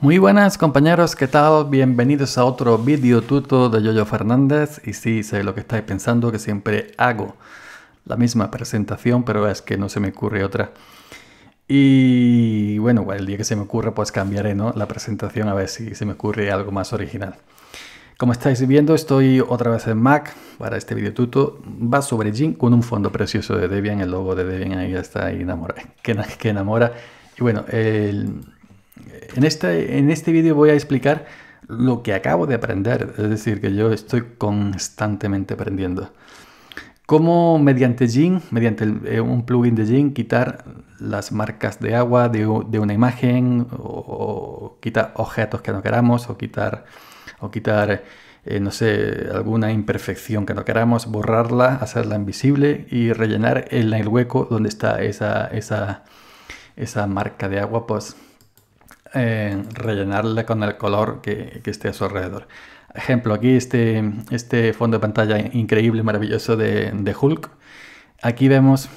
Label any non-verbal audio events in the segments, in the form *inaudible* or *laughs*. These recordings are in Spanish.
Muy buenas compañeros, ¿qué tal? Bienvenidos a otro video tuto de Yoyo Fernández y sí, sé lo que estáis pensando que siempre hago la misma presentación, pero es que no se me ocurre otra. Y bueno, el día que se me ocurra pues cambiaré ¿no? la presentación a ver si se me ocurre algo más original. Como estáis viendo, estoy otra vez en Mac para este video tuto. Va sobre Jin con un fondo precioso de Debian, el logo de Debian ahí está que enamora. Y bueno, el en este, en este vídeo voy a explicar lo que acabo de aprender, es decir, que yo estoy constantemente aprendiendo. Cómo mediante Jin, mediante eh, un plugin de Jin quitar las marcas de agua de, una imagen, o, quitar objetos que no queramos, o quitar, o quitar eh, no sé, alguna imperfección que no queramos, borrarla, hacerla invisible y rellenar el hueco donde está esa, esa, esa marca de agua, pues rellenarla eh, rellenarle con el color que, esté a su alrededor. Ejemplo, aquí este, este fondo de pantalla increíble, maravilloso de, Hulk. Aquí vemos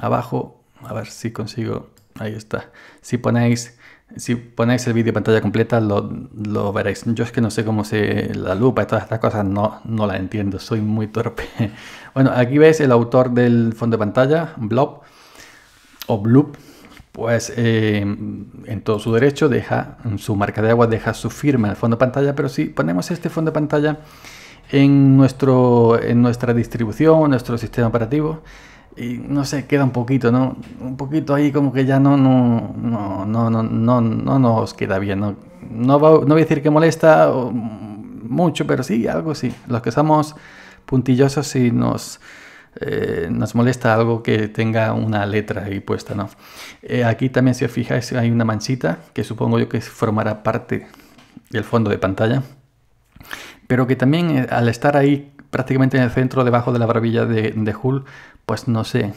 abajo, a ver si consigo, ahí está. Si ponéis, si ponéis el vídeo pantalla completa lo, veréis. Yo es que no sé cómo se la lupa y todas estas cosas, no, no la entiendo, soy muy torpe. *laughs* Bueno, aquí veis el autor del fondo de pantalla, Blob o Bloop pues eh, en todo su derecho deja su marca de agua, deja su firma en el fondo de pantalla, pero si ponemos este fondo de pantalla en, nuestro, en nuestra distribución, nuestro sistema operativo, y no sé, queda un poquito, ¿no? Un poquito ahí como que ya no, no, no, no, no, no, nos queda bien, ¿no? No, voy a decir que molesta mucho, pero sí, algo sí. Los que somos puntillosos y nos eh, nos molesta algo que tenga una letra ahí puesta, ¿no? Eh, aquí también si os fijáis hay una manchita que supongo yo que formará parte del fondo de pantalla, pero que también eh, al estar ahí prácticamente en el centro, debajo de la barbilla de, de Hull, pues no sé,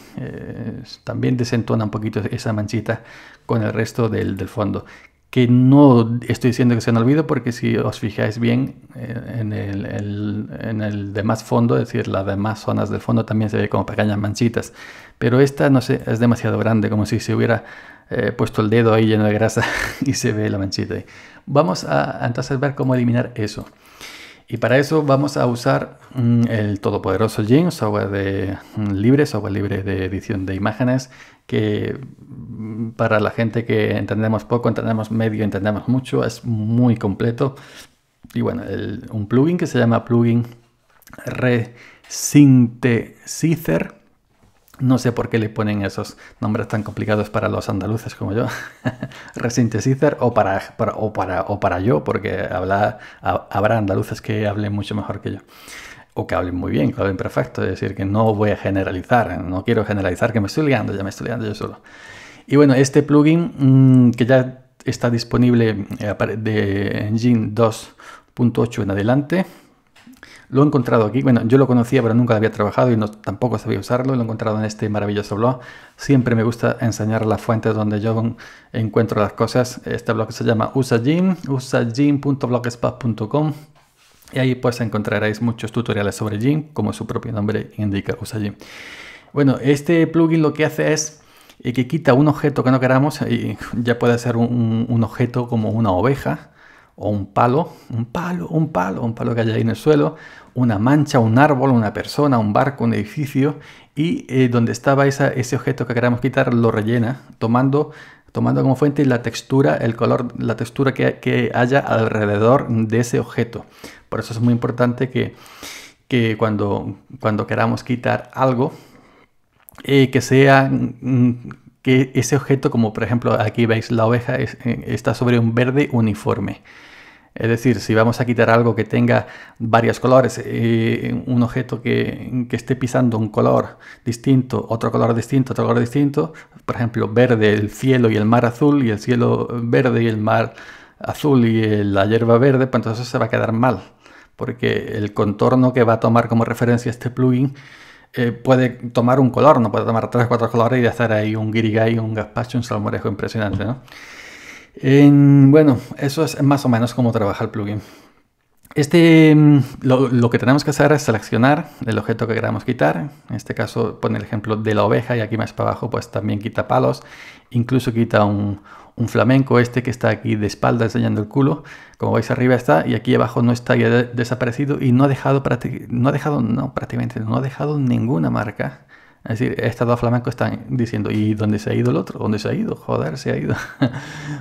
también desentona un poquito esa manchita con el resto del fondo, que no estoy diciendo que han olvido porque si os fijáis bien eh, en el, en demás fondo, es decir, las demás zonas del fondo también se ve como pequeñas manchitas, pero esta no sé, es demasiado grande, como si se hubiera eh, puesto el dedo ahí lleno de grasa *laughs* y se ve la manchita ahí. Vamos a entonces ver cómo eliminar eso. Y para eso vamos a usar mm, el todopoderoso GIMP, software de, mm, libre, software libre de edición de imágenes, que para la gente que entendemos poco, entendemos medio, entendemos mucho, es muy completo. Y bueno, un plugin que se llama plugin Resynthesizer. No sé por qué le ponen esos nombres tan complicados para los andaluces como yo. *laughs* Resynthesizer o para, o, para, yo, porque habrá andaluces que hablen mucho mejor que yo o que hablen muy bien, que hablen perfecto, es decir, que no voy a generalizar, no quiero generalizar, que me estoy liando, ya me estoy liando yo solo. Y bueno, este plugin mm, que ya está disponible eh, de Engine 2.8 en adelante, lo he encontrado aquí, bueno, yo lo conocía pero nunca lo había trabajado y no, tampoco sabía usarlo, lo he encontrado en este maravilloso blog. Siempre me gusta enseñar las fuentes donde yo encuentro las cosas. Este blog se llama usagym, usagym.blogspot.com y ahí pues encontraréis muchos tutoriales sobre Jim, como su propio nombre indica, usa Jim. Bueno, este plugin lo que hace es eh, que quita un objeto que no queramos, y ya puede ser un, objeto como una oveja, o un palo, un palo, un palo, un palo que haya ahí en el suelo, una mancha, un árbol, una persona, un barco, un edificio, y eh, donde estaba ese objeto que queramos quitar lo rellena, tomando, tomando como fuente la textura, el color, la textura que haya alrededor de ese objeto. Por eso es muy importante que, cuando, cuando queramos quitar algo, eh, que sea mm, que ese objeto, como por ejemplo aquí veis la oveja, eh, está sobre un verde uniforme. Es decir, si vamos a quitar algo que tenga varios colores, eh, un objeto que, esté pisando un color distinto, otro color distinto, otro color distinto, por ejemplo, verde el cielo y el mar azul, y el cielo verde y el mar azul y la hierba verde, pues entonces se va a quedar mal porque el contorno que va a tomar como referencia este plugin eh, puede tomar un color, no puede tomar tres o cuatro colores y hacer ahí un guirigay, un gazpacho, un salmorejo impresionante, ¿no? bueno, eso es más o menos cómo trabaja el plugin. Este, mm, lo, que tenemos que hacer es seleccionar el objeto que queramos quitar. En este caso pone el ejemplo de la oveja y aquí más para abajo pues también quita palos. Incluso quita un, flamenco este que está aquí de espalda enseñando el culo. Como veis arriba está y aquí abajo no está ya desaparecido y no ha dejado, prácticamente no ha dejado ninguna marca es decir, estas dos flamencos están diciendo, ¿y dónde se ha ido el otro? ¿Dónde se ha ido? Joder, se ha ido. *laughs*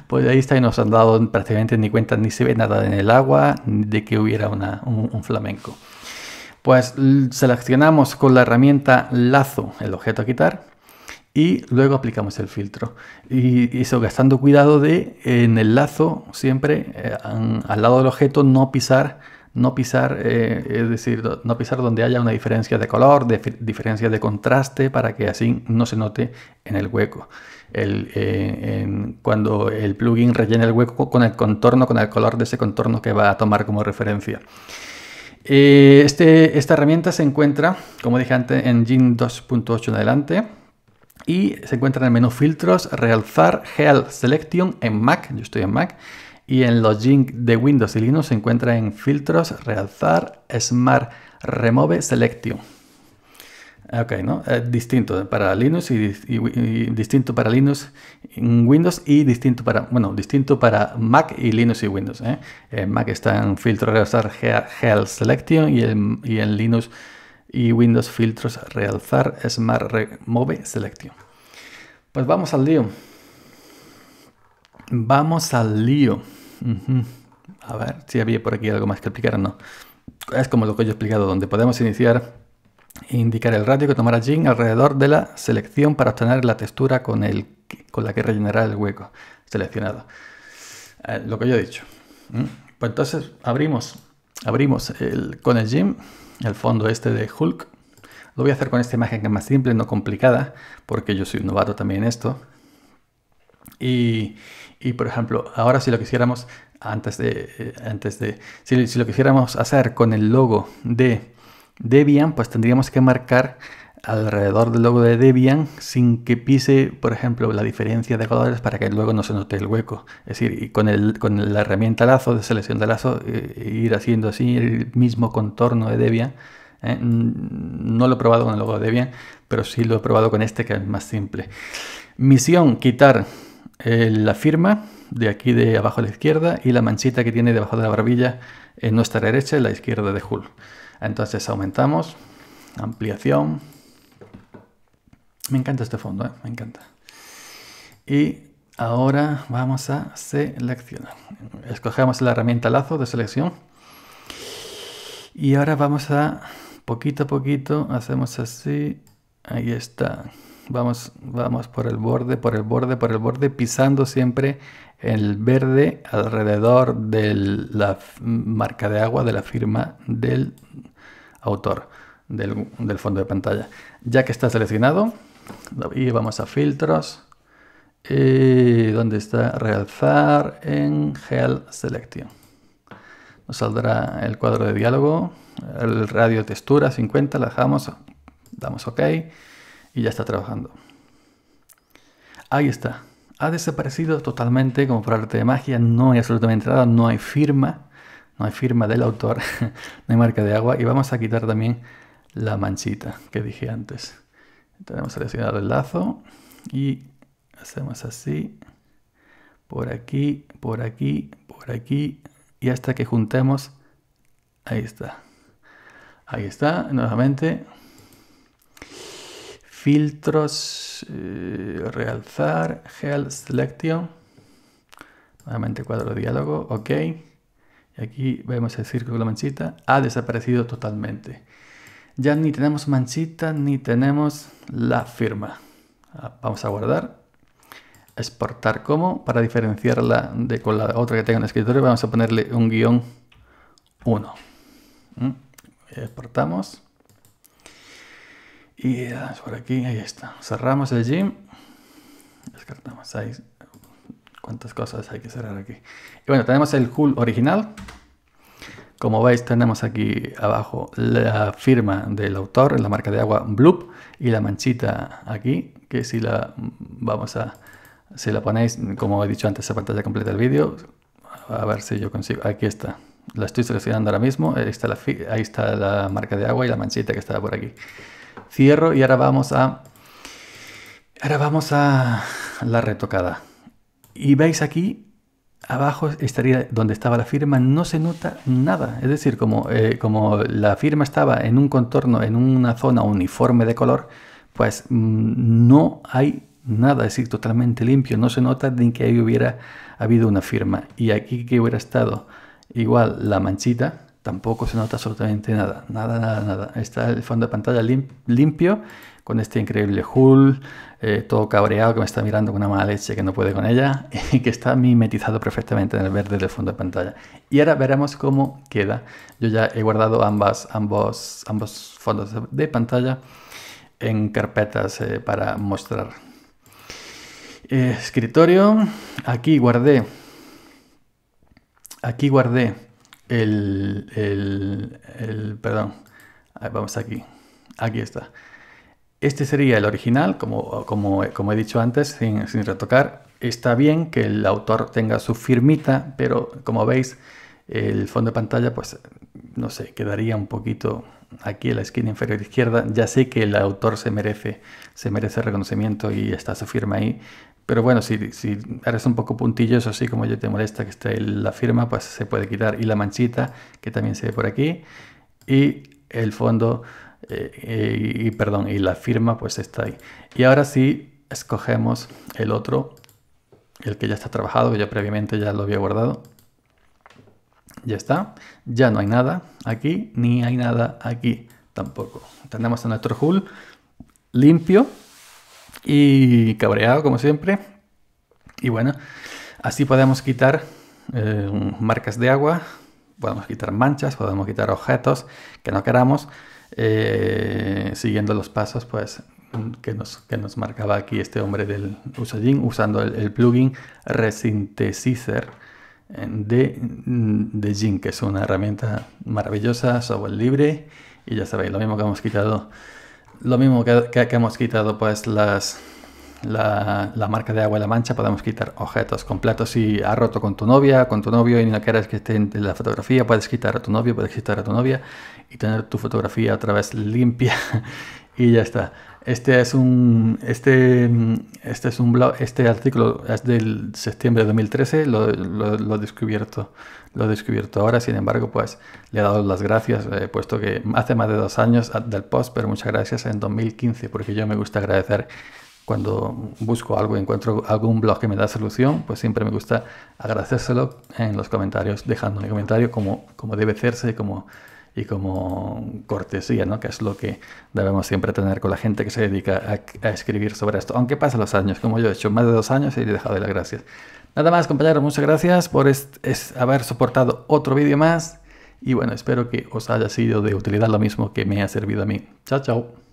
pues ahí está y nos han dado prácticamente ni cuenta, ni se ve nada en el agua de que hubiera un, flamenco. Pues seleccionamos con la herramienta lazo el objeto a quitar y luego aplicamos el filtro. Y eso gastando cuidado de en el lazo siempre eh, al lado del objeto no pisar no pisar, eh, es decir, no pisar donde haya una diferencia de color, de, diferencia de contraste, para que así no se note en el hueco. Eh, cuando el plugin rellena el hueco con el contorno, con el color de ese contorno que va a tomar como referencia. Eh, este, esta herramienta se encuentra, como dije antes, en Gin 2.8 en adelante. Y se encuentra en el menú Filtros, Realzar, Health Selection en Mac. Yo estoy en Mac y en Login de Windows y Linux se encuentra en filtros, realzar, Smart Remove Selection. Ok, ¿no? Eh, distinto para Linux y, distinto para Linux Windows y distinto para, bueno, distinto para Mac y Linux y Windows. ¿eh? En Mac está en Filtros, realzar Health Selection y en, y en Linux y Windows filtros realzar Smart Remove Selection. Pues vamos al lío. Vamos al lío. A ver si había por aquí algo más que explicar o no. Es como lo que yo he explicado, donde podemos iniciar e indicar el radio que tomará Jim alrededor de la selección para obtener la textura con, el, con la que rellenará el hueco seleccionado. Eh, lo que yo he dicho. Mm. Pues entonces abrimos, abrimos con el Jim, el fondo este de Hulk. Lo voy a hacer con esta imagen que es más simple, no complicada, porque yo soy un novato también en esto. Y, y por ejemplo, ahora si lo quisiéramos, antes de, eh, antes de si, lo quisiéramos hacer con el logo de Debian, pues tendríamos que marcar alrededor del logo de Debian sin que pise, por ejemplo, la diferencia de colores para que luego no se note el hueco. Es decir, con, con la herramienta lazo, de selección de lazo, eh, ir haciendo así el mismo contorno de Debian. ¿eh? No lo he probado con el logo de Debian, pero sí lo he probado con este que es más simple. Misión, quitar eh, la firma de aquí de abajo a la izquierda y la manchita que tiene debajo de la barbilla en nuestra derecha la izquierda de Hull. Entonces aumentamos, ampliación. Me encanta este fondo, ¿eh? me encanta. Y ahora vamos a seleccionar. Escogemos la herramienta lazo de selección. Y ahora vamos a, poquito a poquito, hacemos así. Ahí está. Vamos, por el borde, por el borde, por el borde, pisando siempre el verde alrededor de la marca de agua de la firma del autor del, fondo de pantalla. Ya que está seleccionado, y vamos a filtros, y donde está realzar en Gel Selection. Nos saldrá el cuadro de diálogo, el radio textura 50, la dejamos, damos OK y ya está trabajando. Ahí está. Ha desaparecido totalmente como por arte de magia. No hay absolutamente nada. No hay firma. No hay firma del autor. *laughs* no hay marca de agua. Y vamos a quitar también la manchita que dije antes. Tenemos seleccionado el lazo y hacemos así. Por aquí, por aquí, por aquí. Y hasta que juntemos. Ahí está. Ahí está, nuevamente filtros, eh, realzar, Health, Selection, nuevamente cuadro de diálogo, ok. Y aquí vemos el círculo la manchita, ha desaparecido totalmente. Ya ni tenemos manchita ni tenemos la firma. Ah, vamos a guardar, exportar como, para diferenciarla de con la otra que tenga en el escritorio, vamos a ponerle un guión 1. ¿Mm? Exportamos. Y ah, por aquí, ahí está. Cerramos el gym. Descartamos ahí. ¿Cuántas cosas hay que cerrar aquí? Y bueno, tenemos el Hull original. Como veis, tenemos aquí abajo la firma del autor, la marca de agua Bloop y la manchita aquí, que si la vamos a, si la ponéis, como he dicho antes, a pantalla completa el vídeo, a ver si yo consigo, aquí está, la estoy seleccionando ahora mismo, está ahí está la marca de agua y la manchita que estaba por aquí. Cierro y ahora vamos a... Ahora vamos a la retocada. Y veis aquí, abajo estaría donde estaba la firma, no se nota nada. Es decir, como, eh, como la firma estaba en un contorno, en una zona uniforme de color, pues mm, no hay nada, es decir, totalmente limpio. No se nota ni que ahí hubiera habido una firma. Y aquí que hubiera estado igual la manchita, tampoco se nota absolutamente nada, nada, nada, nada. Está el fondo de pantalla limpio con este increíble Hull, eh, todo cabreado que me está mirando con una mala leche que no puede con ella *laughs* y que está mimetizado perfectamente en el verde del fondo de pantalla. Y ahora veremos cómo queda. Yo ya he guardado ambas, ambos, ambos fondos de pantalla en carpetas eh, para mostrar. Eh, escritorio, aquí guardé, aquí guardé el, el, el perdón, vamos aquí, aquí está. Este sería el original, como, como, como he dicho antes, sin, retocar. Está bien que el autor tenga su firmita, pero como veis, el fondo de pantalla, pues, no sé, quedaría un poquito aquí en la esquina inferior izquierda. Ya sé que el autor se merece, se merece reconocimiento y está su firma ahí, pero bueno, si, eres un poco puntilloso, así como yo te molesta que esté la firma, pues se puede quitar. Y la manchita, que también se ve por aquí. Y el fondo, eh, y, perdón, y la firma, pues está ahí. Y ahora sí, escogemos el otro, el que ya está trabajado, que ya previamente ya lo había guardado. Ya está. Ya no hay nada aquí, ni hay nada aquí tampoco. Tenemos a nuestro hull limpio y cabreado como siempre. Y bueno, así podemos quitar eh, marcas de agua, podemos quitar manchas, podemos quitar objetos que no queramos, eh, siguiendo los pasos pues, que, nos, marcaba aquí este hombre del Usajin, usando el, plugin Resynthesizer eh, de, de Jin, que es una herramienta maravillosa, software libre, y ya sabéis, lo mismo que hemos quitado lo mismo que, hemos quitado pues las, la, la, marca de agua y la mancha, podemos quitar objetos completos. Si has roto con tu novia, con tu novio y no quieres que esté en la fotografía, puedes quitar a tu novio, puedes quitar a tu novia y tener tu fotografía otra vez limpia *laughs* y ya está. Este es un, este, este es un blog, este artículo es del septiembre de 2013, lo, he descubierto, lo descubierto ahora, sin embargo, pues le he dado las gracias, he eh, puesto que hace más de dos años del post, pero muchas gracias en 2015, porque yo me gusta agradecer cuando busco algo y encuentro algún blog que me da solución, pues siempre me gusta agradecérselo en los comentarios, dejando el comentario como, como debe hacerse, como y como cortesía, ¿no? que es lo que debemos siempre tener con la gente que se dedica a, escribir sobre esto. Aunque pasen los años, como yo he hecho más de dos años y he dejado de las gracias. Nada más, compañeros, muchas gracias por haber soportado otro vídeo más. Y bueno, espero que os haya sido de utilidad lo mismo que me ha servido a mí. Chao, chao.